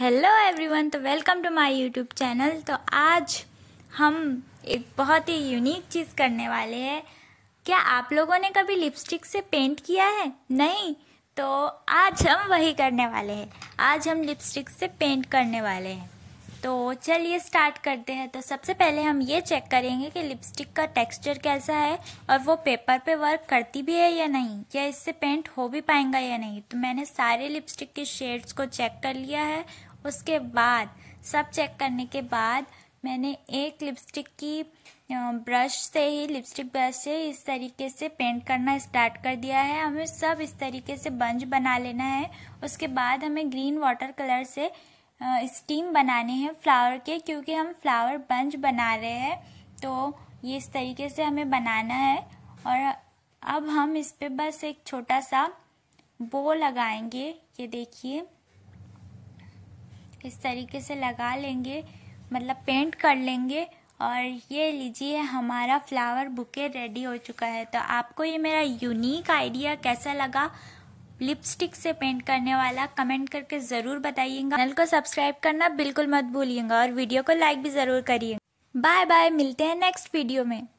hello everyone तो welcome to my YouTube channel तो आज हम एक बहुत ही यूनिक चीज़ करने वाले हैं क्या आप लोगों ने कभी लिपस्टिक से पेंट किया है नहीं तो आज हम वही करने वाले हैं आज हम लिपस्टिक से पेंट करने वाले हैं तो चलिए स्टार्ट करते हैं तो सबसे पहले हम ये चेक करेंगे कि लिपस्टिक का टेक्सचर कैसा है और वो पेपर पे वर्क करती भी है या नहीं या इससे पेंट हो भी पाएगा या नहीं तो मैंने सारे लिपस्टिक के शेड्स को चेक कर लिया है उसके बाद सब चेक करने के बाद मैंने एक लिपस्टिक की ब्रश से ही लिपस्टिक ब्रश से इस तरीके से पेंट करना स्टार्ट कर दिया है हमें सब इस तरीके से बंज बना लेना है उसके बाद हमें ग्रीन वाटर कलर से स्टीम बनाने हैं फ्लावर के क्योंकि हम फ्लावर बंच बना रहे हैं तो ये इस तरीके से हमें बनाना है और अब हम इस पर बस एक छोटा सा बो लगाएंगे ये देखिए इस तरीके से लगा लेंगे मतलब पेंट कर लेंगे और ये लीजिए हमारा फ्लावर बुके रेडी हो चुका है तो आपको ये मेरा यूनिक आइडिया कैसा लगा लिपस्टिक से पेंट करने वाला कमेंट करके ज़रूर बताइएगा चैनल को सब्सक्राइब करना बिल्कुल मत भूलिएगा और वीडियो को लाइक भी ज़रूर करिएगा बाय बाय मिलते हैं नेक्स्ट वीडियो में